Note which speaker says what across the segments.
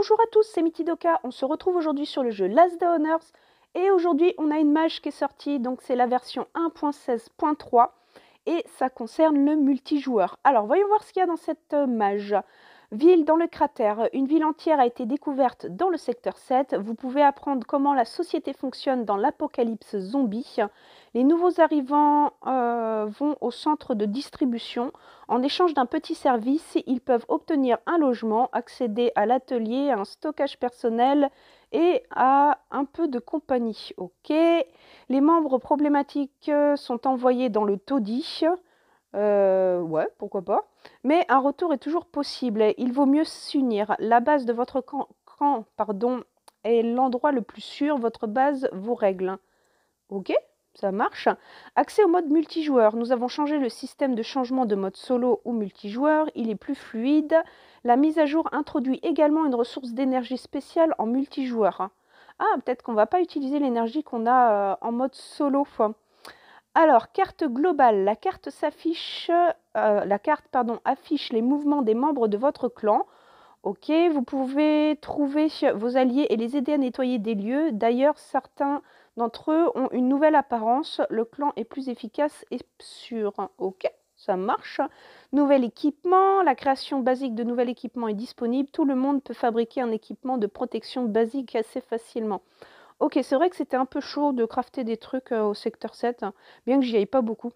Speaker 1: Bonjour à tous, c'est Mitidoka, on se retrouve aujourd'hui sur le jeu Last of Honors et aujourd'hui on a une mage qui est sortie, donc c'est la version 1.16.3 et ça concerne le multijoueur. Alors voyons voir ce qu'il y a dans cette euh, mage. Ville dans le cratère, une ville entière a été découverte dans le secteur 7. Vous pouvez apprendre comment la société fonctionne dans l'apocalypse zombie. Les nouveaux arrivants euh, vont au centre de distribution. En échange d'un petit service, ils peuvent obtenir un logement, accéder à l'atelier, un stockage personnel et à un peu de compagnie. Ok. Les membres problématiques euh, sont envoyés dans le taudis. Euh, ouais, pourquoi pas. Mais un retour est toujours possible il vaut mieux s'unir. La base de votre camp, pardon, est l'endroit le plus sûr. Votre base vous règle. Ok, ça marche. Accès au mode multijoueur. Nous avons changé le système de changement de mode solo ou multijoueur. Il est plus fluide. La mise à jour introduit également une ressource d'énergie spéciale en multijoueur. Ah, peut-être qu'on va pas utiliser l'énergie qu'on a euh, en mode solo. Alors, carte globale. La carte s'affiche, euh, la carte pardon, affiche les mouvements des membres de votre clan. Ok, vous pouvez trouver vos alliés et les aider à nettoyer des lieux. D'ailleurs, certains d'entre eux ont une nouvelle apparence. Le clan est plus efficace et sûr. Ok, ça marche. Nouvel équipement. La création basique de nouvel équipement est disponible. Tout le monde peut fabriquer un équipement de protection basique assez facilement. Ok, c'est vrai que c'était un peu chaud de crafter des trucs au secteur 7, hein, bien que j'y aille pas beaucoup.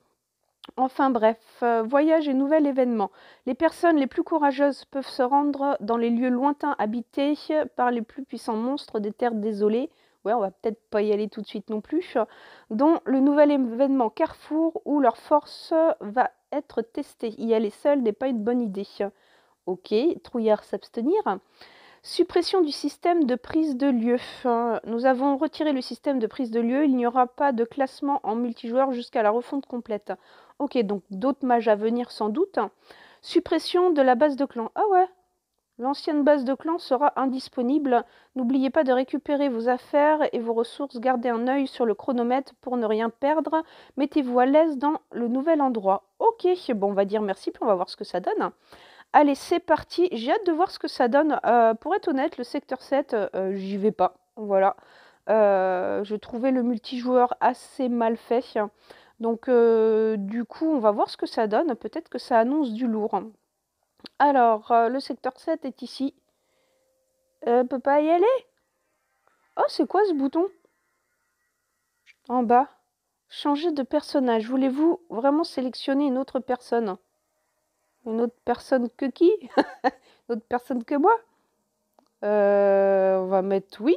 Speaker 1: Enfin bref, voyage et nouvel événement. Les personnes les plus courageuses peuvent se rendre dans les lieux lointains habités par les plus puissants monstres des terres désolées. Ouais, on va peut-être pas y aller tout de suite non plus. Hein, dont le nouvel événement Carrefour où leur force va être testée. Y aller seul n'est pas une bonne idée. Hein. Ok, trouillard s'abstenir. Suppression du système de prise de lieu. Nous avons retiré le système de prise de lieu. Il n'y aura pas de classement en multijoueur jusqu'à la refonte complète. Ok, donc d'autres mages à venir sans doute. Suppression de la base de clan. Ah ouais L'ancienne base de clan sera indisponible. N'oubliez pas de récupérer vos affaires et vos ressources. Gardez un œil sur le chronomètre pour ne rien perdre. Mettez-vous à l'aise dans le nouvel endroit. Ok, bon, on va dire merci, puis on va voir ce que ça donne. Allez, c'est parti. J'ai hâte de voir ce que ça donne. Euh, pour être honnête, le secteur 7, euh, euh, j'y vais pas. Voilà. je trouvais le multijoueur assez mal fait. Donc, du coup, on va voir ce que ça donne. Peut-être que ça annonce du lourd. Alors, le secteur 7 est ici. on peut pas y aller Oh, c'est quoi ce bouton En bas. Changer de personnage. Voulez-vous vraiment sélectionner une autre personne une autre personne que qui Une autre personne que moi euh, On va mettre oui.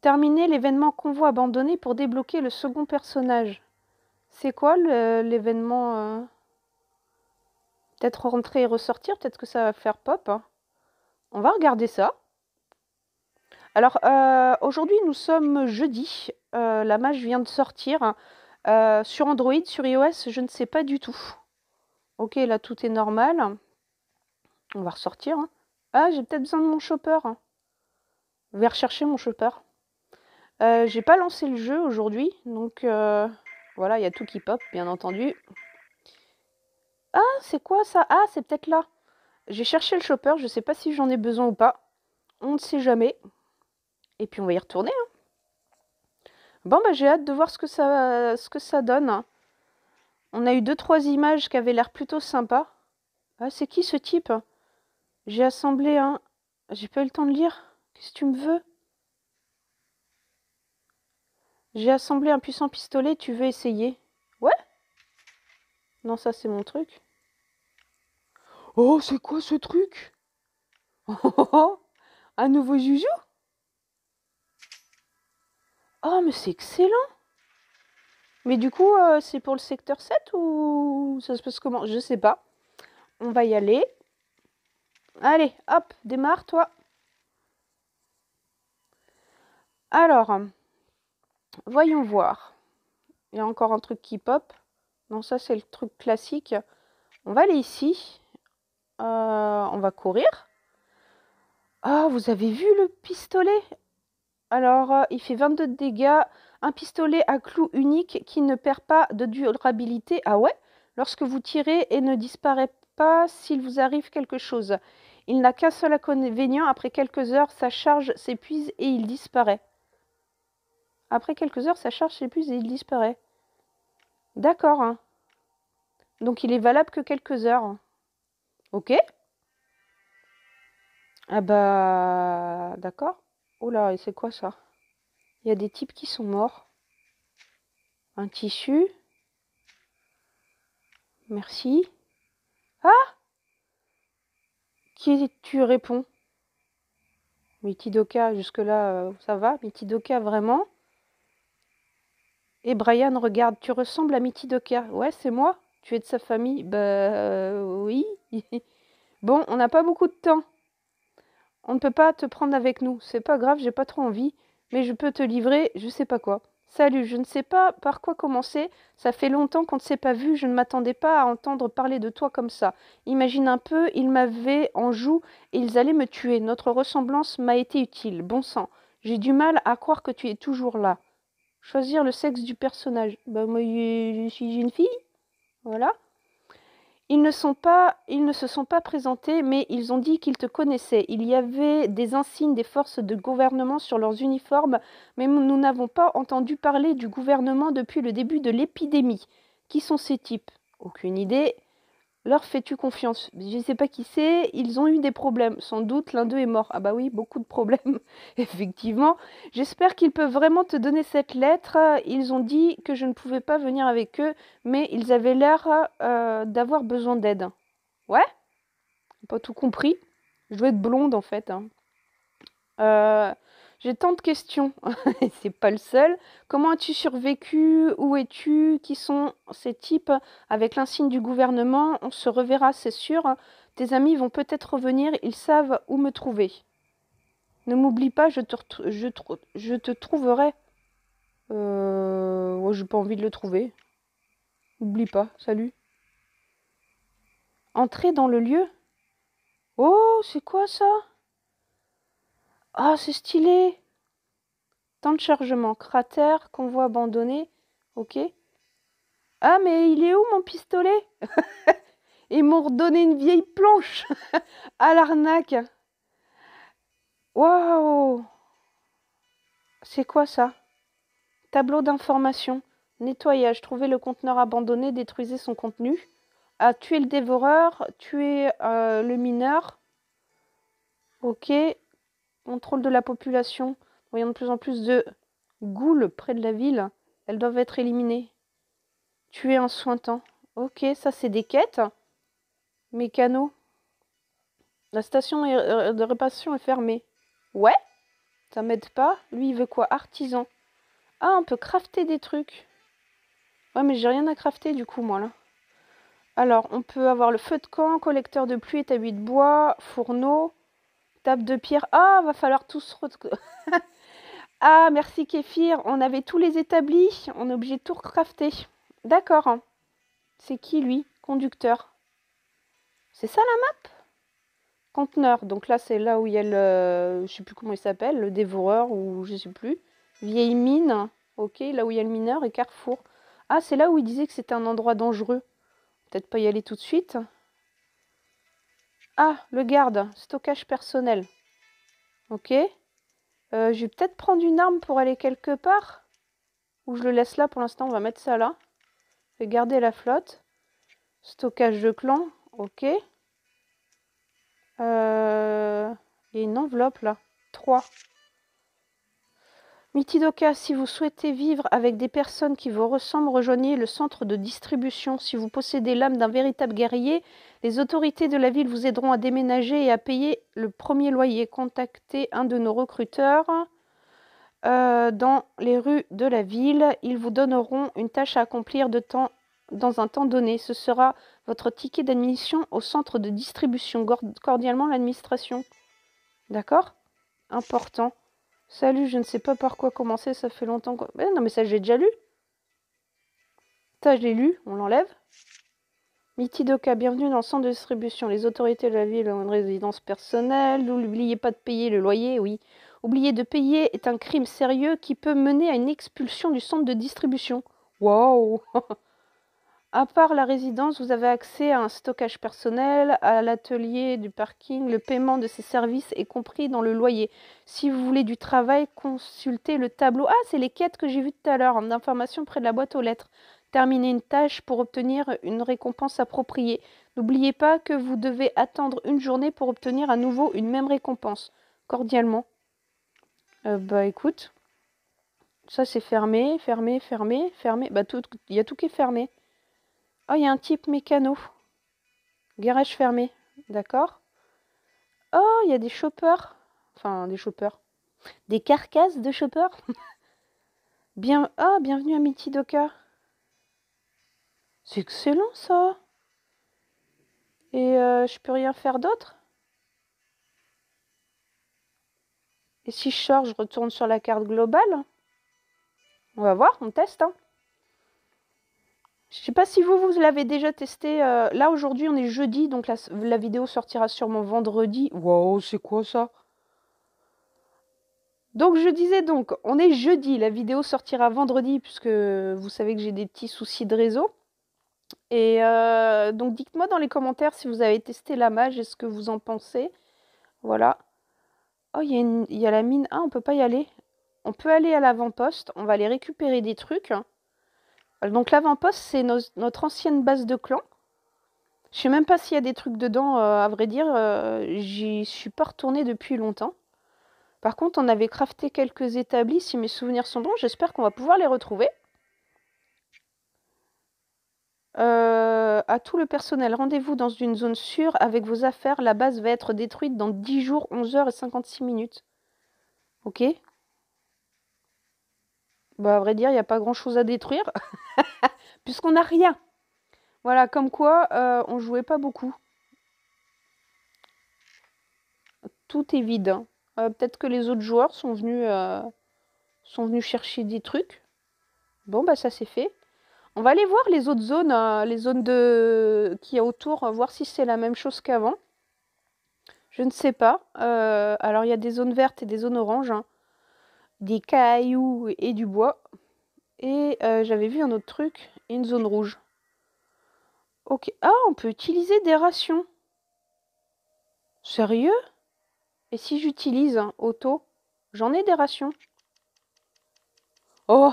Speaker 1: Terminer l'événement convoi abandonné pour débloquer le second personnage. C'est quoi l'événement euh? Peut-être rentrer et ressortir, peut-être que ça va faire pop. Hein. On va regarder ça. Alors euh, aujourd'hui nous sommes jeudi. la mage vient de sortir. Hein. sur Android, sur iOS, je ne sais pas du tout. Ok, là tout est normal. On va ressortir. Hein. Ah, j'ai peut-être besoin de mon chopper. Je vais rechercher mon chopper. Euh, j'ai pas lancé le jeu aujourd'hui, donc euh, voilà, il y a tout qui pop, bien entendu. Ah, c'est quoi ça Ah, c'est peut-être là. J'ai cherché le chopper, je sais pas si j'en ai besoin ou pas. On ne sait jamais. Et puis on va y retourner. Hein. Bon, bah, j'ai hâte de voir ce que ça, ce que ça donne. On a eu deux, trois images qui avaient l'air plutôt sympa. Ah, c'est qui ce type J'ai assemblé un. J'ai pas eu le temps de lire. Qu'est-ce que tu me veux J'ai assemblé un puissant pistolet, tu veux essayer Ouais Non, ça c'est mon truc. Oh, c'est quoi ce truc oh, Un nouveau joujou Oh, mais c'est excellent mais du coup, euh, c'est pour le secteur 7 ou ça se passe comment Je sais pas. On va y aller. Allez, hop, démarre toi. Alors, voyons voir. Il y a encore un truc qui pop. Non, ça c'est le truc classique. On va aller ici. Euh, on va courir. Oh, vous avez vu le pistolet Alors, euh, il fait 22 dégâts. Un pistolet à clou unique qui ne perd pas de durabilité, ah ouais, lorsque vous tirez et ne disparaît pas s'il vous arrive quelque chose. Il n'a qu'un seul inconvénient, après quelques heures, sa charge s'épuise et il disparaît. Après quelques heures, sa charge s'épuise et il disparaît. D'accord. Hein. Donc il est valable que quelques heures. Ok Ah bah... D'accord. Oh là, et c'est quoi ça il y a des types qui sont morts. Un tissu. Merci. Ah Qui tu réponds Mitidoka, jusque-là, euh, ça va Mitidoka, vraiment Et Brian regarde, tu ressembles à Mitidoka. Ouais, c'est moi. Tu es de sa famille Ben, oui. bon, on n'a pas beaucoup de temps. On ne peut pas te prendre avec nous. C'est pas grave, j'ai pas trop envie mais je peux te livrer je sais pas quoi. Salut, je ne sais pas par quoi commencer. Ça fait longtemps qu'on ne s'est pas vu, je ne m'attendais pas à entendre parler de toi comme ça. Imagine un peu, ils m'avaient en joue et ils allaient me tuer. Notre ressemblance m'a été utile. Bon sang, j'ai du mal à croire que tu es toujours là. Choisir le sexe du personnage. Bah moi je suis une fille. Voilà. Ils ne, sont pas, ils ne se sont pas présentés, mais ils ont dit qu'ils te connaissaient. Il y avait des insignes des forces de gouvernement sur leurs uniformes, mais nous n'avons pas entendu parler du gouvernement depuis le début de l'épidémie. Qui sont ces types Aucune idée. Leur fais-tu confiance Je ne sais pas qui c'est, ils ont eu des problèmes. Sans doute l'un d'eux est mort. Ah bah oui, beaucoup de problèmes, effectivement. J'espère qu'ils peuvent vraiment te donner cette lettre. Ils ont dit que je ne pouvais pas venir avec eux, mais ils avaient l'air euh, d'avoir besoin d'aide. Ouais Pas tout compris. Je dois être blonde en fait. Hein. Euh, j'ai tant de questions, c'est pas le seul. Comment as-tu survécu Où es-tu Qui sont ces types Avec l'insigne du gouvernement, on se reverra, c'est sûr. Tes amis vont peut-être revenir, ils savent où me trouver. Ne m'oublie pas, je te, je, je trouverai. Euh. j'ai pas envie de le trouver. Oublie pas, salut. Entrer dans le lieu Oh, c'est quoi ça ah, c'est stylé Temps de chargement, cratère, convoi abandonné. Ok. Ah, mais il est où mon pistolet Ils m'ont redonné une vieille planche à l'arnaque. Waouh C'est quoi ça Tableau d'information. Nettoyage. Trouver le conteneur abandonné, détruisez son contenu. Ah, tuer le dévoreur, tuer euh, le mineur. Ok, contrôle de la population, Voyons de plus en plus de goules près de la ville, elles doivent être éliminées. Tuer en sointant. Ok, ça c'est des quêtes. Mécano. La station euh, de réparation est fermée. Ouais Ça m'aide pas Lui il veut quoi Artisan. Ah, on peut crafter des trucs. Ouais, mais j'ai rien à crafter du coup, moi là. Alors, on peut avoir le feu de camp, collecteur de pluie, établi de bois, fourneau, de pierre. Ah, va falloir tous retrouver. ah, merci Kéfir. On avait tous les établis. On est obligé de tout recrafter. D'accord. C'est qui lui Conducteur. C'est ça la map Conteneur. Donc là, c'est là où il y a le. Je sais plus comment il s'appelle. Le dévoreur ou je sais plus. Vieille mine. Ok, là où il y a le mineur et carrefour. Ah, c'est là où il disait que c'était un endroit dangereux. Peut-être pas y aller tout de suite. Ah, le garde, stockage personnel. Ok. Euh, je vais peut-être prendre une arme pour aller quelque part. Ou je le laisse là pour l'instant, on va mettre ça là. Je garder la flotte. Stockage de clan, ok. Euh... Il y a une enveloppe là. 3. Mitidoka, si vous souhaitez vivre avec des personnes qui vous ressemblent, rejoignez le centre de distribution. Si vous possédez l'âme d'un véritable guerrier, les autorités de la ville vous aideront à déménager et à payer le premier loyer. Contactez un de nos recruteurs euh, dans les rues de la ville. Ils vous donneront une tâche à accomplir dans un temps donné. Ce sera votre ticket d'admission au centre de distribution. Cordialement, l'administration. D'accord Important. Salut, je ne sais pas par quoi commencer, ça fait longtemps que... Eh, non mais ça j'ai déjà lu. Ça je l'ai lu, on l'enlève. Mitidoka, bienvenue dans le centre de distribution. Les autorités de la ville ont une résidence personnelle. N'oubliez pas de payer le loyer, oui. Oublier de payer est un crime sérieux qui peut mener à une expulsion du centre de distribution. Waouh à part la résidence, vous avez accès à un stockage personnel, à l'atelier, du parking. Le paiement de ces services est compris dans le loyer. Si vous voulez du travail, consultez le tableau. Ah, c'est les quêtes que j'ai vues tout à l'heure, en information près de la boîte aux lettres. Terminez une tâche pour obtenir une récompense appropriée. N'oubliez pas que vous devez attendre une journée pour obtenir à nouveau une même récompense. Cordialement. Euh, bah écoute, ça c'est fermé, fermé, fermé, fermé. Bah il y a tout qui est fermé. Oh, il y a un type mécano. Garage fermé. D'accord. Oh, il y a des choppers. Enfin, des choppers. Des carcasses de choppers. Bien... Oh, bienvenue à Mitty Docker. C'est excellent ça. Et euh, je peux rien faire d'autre Et si je sors, je retourne sur la carte globale On va voir, on teste. Hein. Je sais pas si vous, vous l'avez déjà testé. Euh, là, aujourd'hui, on est jeudi, donc la, vidéo sortira sûrement vendredi. Waouh, c'est quoi ça Donc, je disais donc, on est jeudi, la vidéo sortira vendredi, puisque vous savez que j'ai des petits soucis de réseau. Et euh, donc, dites-moi dans les commentaires si vous avez testé la mage et ce que vous en pensez. Voilà. Oh, il y, a la mine. Ah, on peut pas y aller. On peut aller à l'avant-poste, on va aller récupérer des trucs. Hein. Donc l'avant-poste, c'est notre ancienne base de clan. Je sais même pas s'il y a des trucs dedans, euh, à vrai dire, je euh, j'y suis pas retournée depuis longtemps. Par contre, on avait crafté quelques établis, si mes souvenirs sont bons, j'espère qu'on va pouvoir les retrouver. Euh, à tout le personnel, rendez-vous dans une zone sûre avec vos affaires. La base va être détruite dans 10 jours, 11h et 56 minutes. Ok Bah, à vrai dire, il n'y a pas grand-chose à détruire. Puisqu'on n'a rien. Voilà, comme quoi, euh, on jouait pas beaucoup. Tout est vide. Hein. Euh, peut-être que les autres joueurs sont venus, euh, sont venus chercher des trucs. Bon, bah ça c'est fait. On va aller voir les autres zones, les zones de... qu'il y a autour, voir si c'est la même chose qu'avant. Je ne sais pas. alors il y a des zones vertes et des zones oranges. Hein. Des cailloux et du bois. Et euh, j'avais vu un autre truc, une zone rouge. Ok. Ah, on peut utiliser des rations. Sérieux Et si j'utilise un auto, j'en ai des rations. Oh,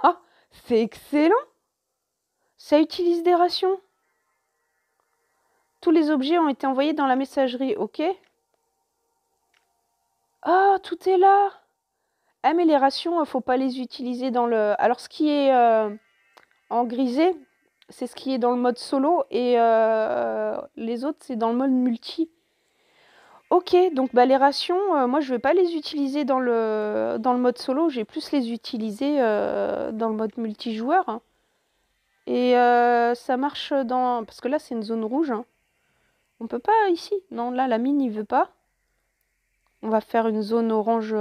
Speaker 1: c'est excellent Ça utilise des rations. Tous les objets ont été envoyés dans la messagerie, ok Ah, tout est là Amélioration, il euh, faut pas les utiliser dans le... Alors ce qui est euh, en grisé, c'est ce qui est dans le mode solo et euh, les autres, c'est dans le mode multi. Ok, donc bah, les rations, moi je vais pas les utiliser dans le, dans le mode solo, j'ai plus les utiliser dans le mode multijoueur. Hein. Et ça marche dans... Parce que là c'est une zone rouge. On hein. On peut pas ici. Non, là la mine il veut pas. On va faire une zone orange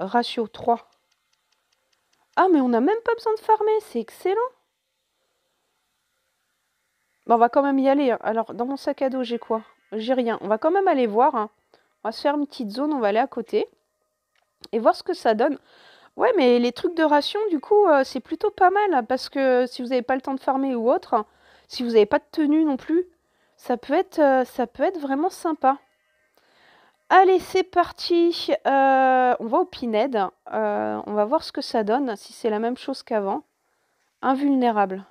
Speaker 1: ratio 3. Ah, mais on n'a même pas besoin de farmer, c'est excellent. Bon, on va quand même y aller. Hein. Alors, dans mon sac à dos, j'ai quoi J'ai rien. On va quand même aller voir. Hein. On va se faire une petite zone, on va aller à côté. Et voir ce que ça donne. Ouais, mais les trucs de ration, du coup, euh, c'est plutôt pas mal. Hein, parce que si vous n'avez pas le temps de farmer ou autre, si vous n'avez pas de tenue non plus, ça peut être, euh, ça peut être vraiment sympa. Allez, c'est parti. Euh, on va au pinède. Euh, on va voir ce que ça donne, si c'est la même chose qu'avant. Invulnérable,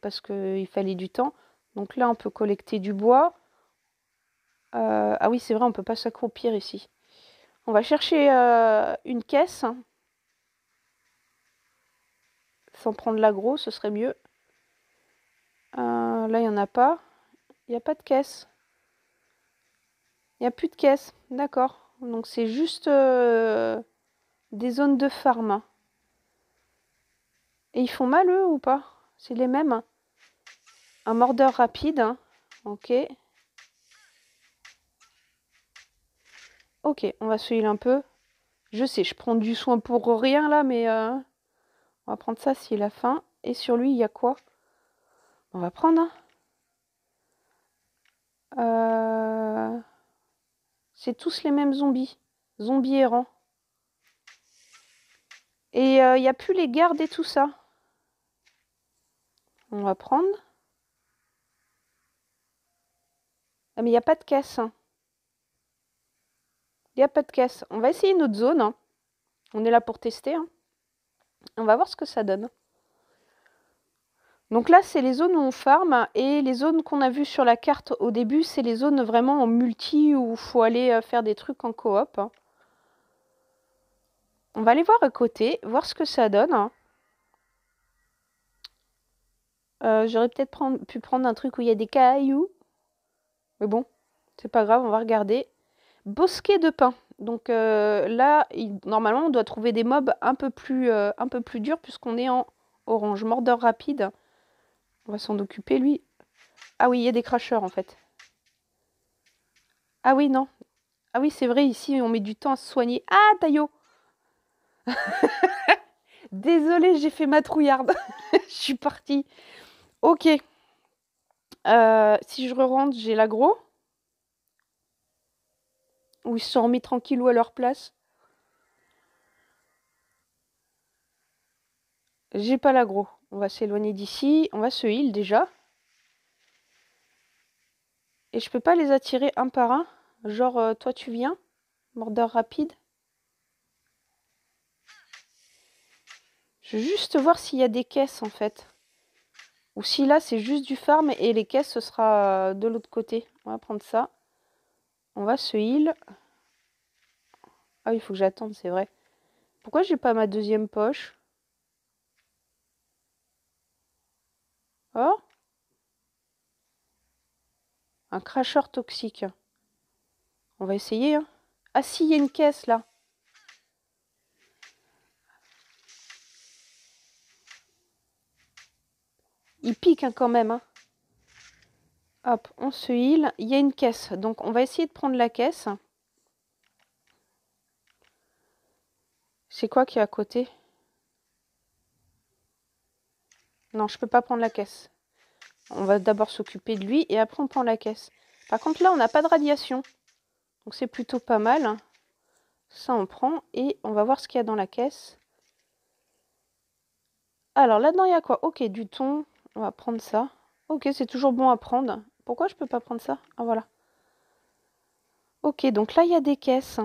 Speaker 1: parce qu'il fallait du temps. Donc là, on peut collecter du bois. Euh, ah oui, c'est vrai, on ne peut pas s'accroupir ici. On va chercher une caisse. Sans prendre l'agro, ce serait mieux. là, il n'y en a pas. Il n'y a pas de caisse. Il n'y a plus de caisse. D'accord. Donc c'est juste euh, des zones de farm. Et ils font mal eux ou pas C'est les mêmes. Hein. Un mordeur rapide. Hein. Ok. Ok, on va se un peu. Je sais, je prends du soin pour rien là, mais euh, on va prendre ça s'il a faim. Et sur lui, il y a quoi On va prendre. Hein. Euh... C'est tous les mêmes zombies. Zombies errants. Et il euh, n'y a plus les gardes et tout ça. On va prendre. Ah, mais il n'y a pas de caisse. Il hein. n'y a pas de caisse. On va essayer une autre zone. Hein. On est là pour tester. Hein. On va voir ce que ça donne. Donc là, c'est les zones où on farm et les zones qu'on a vues sur la carte au début, c'est les zones vraiment en multi où il faut aller euh, faire des trucs en coop. On va aller voir à côté, voir ce que ça donne. Euh, j'aurais peut-être pu prendre un truc où il y a des cailloux. Mais bon, c'est pas grave, on va regarder. Bosquet de pain. Donc euh, là, normalement, on doit trouver des mobs un peu plus, un peu plus durs puisqu'on est en orange. Mordeur rapide. On va s'en occuper, lui. Ah oui, il y a des cracheurs, en fait. Ah oui, non. Ah oui, c'est vrai, ici, on met du temps à se soigner. Ah, Taillot Désolée, j'ai fait ma trouillarde. Je suis partie. Ok. Euh, si je re rentre, j'ai l'agro. Ou ils se sont remis ou à leur place. J'ai pas l'agro. On va s'éloigner d'ici. On va se heal déjà. Et je peux pas les attirer un par un. Genre, euh, toi tu viens. Mordeur rapide. Je veux juste voir s'il y a des caisses en fait. Ou si là c'est juste du farm et les caisses ce sera euh, de l'autre côté. On va prendre ça. On va se heal. Ah il faut que j'attende, c'est vrai. Pourquoi j'ai pas ma deuxième poche Un cracheur toxique. On va essayer. Hein. Ah si, il y a une caisse là. Il pique hein, quand même. Hein. Hop, on se heal. Il y a une caisse. Donc on va essayer de prendre la caisse. C'est quoi qui est à côté Non, je peux pas prendre la caisse. On va d'abord s'occuper de lui et après on prend la caisse. Par contre, là, on n'a pas de radiation. Donc c'est plutôt pas mal. Hein. Ça, on prend et on va voir ce qu'il y a dans la caisse. Alors là-dedans, il y a quoi Ok, du thon. On va prendre ça. Ok, c'est toujours bon à prendre. Pourquoi je peux pas prendre ça Ah, voilà. Ok, donc là, il y a des caisses.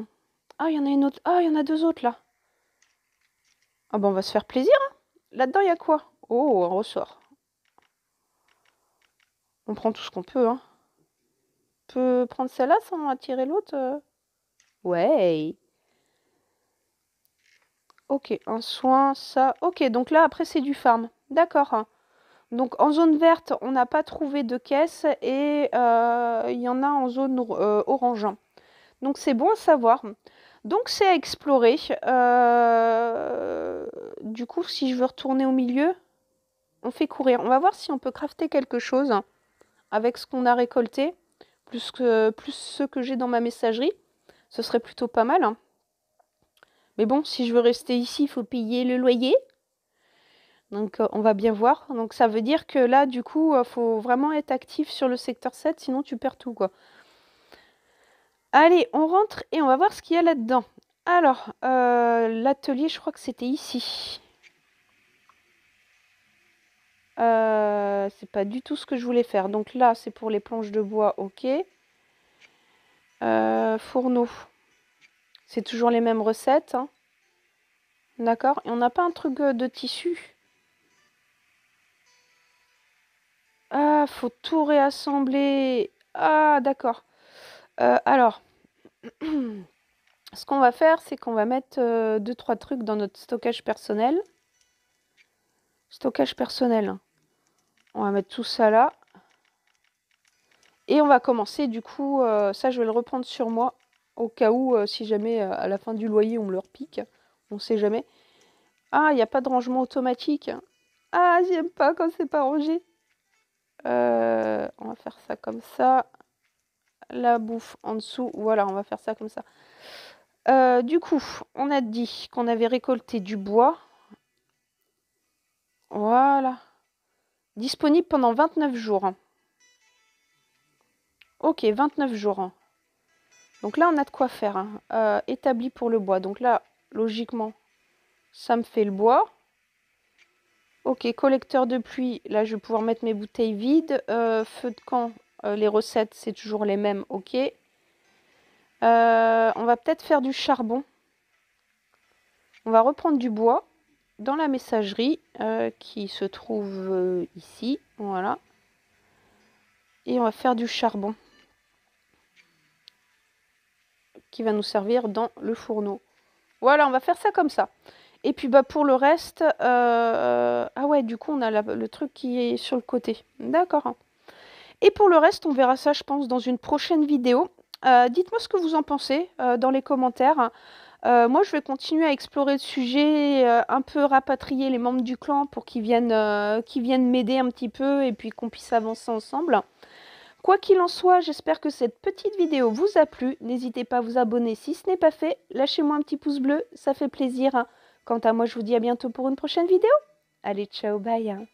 Speaker 1: Ah, il y en a une autre. Ah, il y en a deux autres, là. Ah, bon, bah, on va se faire plaisir. Hein. là-dedans, il y a quoi Oh, un ressort. On prend tout ce qu'on peut, On hein. peut prendre celle-là sans attirer l'autre euh Ouais. Ok, un soin, ça. Ok, donc là, après, c'est du farm. D'accord. Donc, en zone verte, on n'a pas trouvé de caisse et euh, il y en a en zone euh, orange. Hein. Donc, c'est bon à savoir. Donc, c'est à explorer. Du coup, si je veux retourner au milieu, on fait courir. On va voir si on peut crafter quelque chose avec ce qu'on a récolté, plus, que, plus ce que j'ai dans ma messagerie. Ce serait plutôt pas mal. Mais bon, si je veux rester ici, il faut payer le loyer. Donc euh, on va bien voir. Donc ça veut dire que là, du coup, il euh, faut vraiment être actif sur le secteur 7, sinon tu perds tout. quoi. Allez, on rentre et on va voir ce qu'il y a là-dedans. Alors, euh, l'atelier, je crois que c'était ici. Euh, c'est pas du tout ce que je voulais faire. Donc là, c'est pour les planches de bois, ok. Euh, fourneau. C'est toujours les mêmes recettes. Hein. D'accord Et on n'a pas un truc euh, de tissu Ah, faut tout réassembler. Ah, d'accord. alors, ce qu'on va faire, c'est qu'on va mettre deux, trois trucs dans notre stockage personnel. Stockage personnel. On va mettre tout ça là. Et on va commencer, du coup, euh, ça je vais le reprendre sur moi, au cas où, euh, si jamais euh, à la fin du loyer on me le repique, on sait jamais. Ah, il n'y a pas de rangement automatique. Ah, j'aime pas quand c'est pas rangé. on va faire ça comme ça. La bouffe en dessous, voilà, on va faire ça comme ça. du coup, on a dit qu'on avait récolté du bois. Voilà. Disponible pendant 29 jours. Ok, 29 jours. Donc là, on a de quoi faire. Hein. Euh, établi pour le bois. Donc là, logiquement, ça me fait le bois. Ok, collecteur de pluie, là je vais pouvoir mettre mes bouteilles vides. Euh, feu de camp, euh, les recettes, c'est toujours les mêmes, ok. on va peut-être faire du charbon. On va reprendre du bois dans la messagerie euh, qui se trouve euh, ici. Voilà. Et on va faire du charbon qui va nous servir dans le fourneau. Voilà, on va faire ça comme ça. Et puis bah pour le reste, euh, ah ouais, du coup on a le truc qui est sur le côté. D'accord. Hein. Et pour le reste, on verra ça, je pense, dans une prochaine vidéo. Dites-moi ce que vous en pensez dans les commentaires. Euh, moi, je vais continuer à explorer le sujet, euh, un peu rapatrier les membres du clan pour qu'ils viennent, euh, viennent m'aider un petit peu et puis qu'on puisse avancer ensemble. Quoi qu'il en soit, j'espère que cette petite vidéo vous a plu. N'hésitez pas à vous abonner si ce n'est pas fait. Lâchez-moi un petit pouce bleu, ça fait plaisir. Quant à moi, je vous dis à bientôt pour une prochaine vidéo. Allez, ciao, bye hein.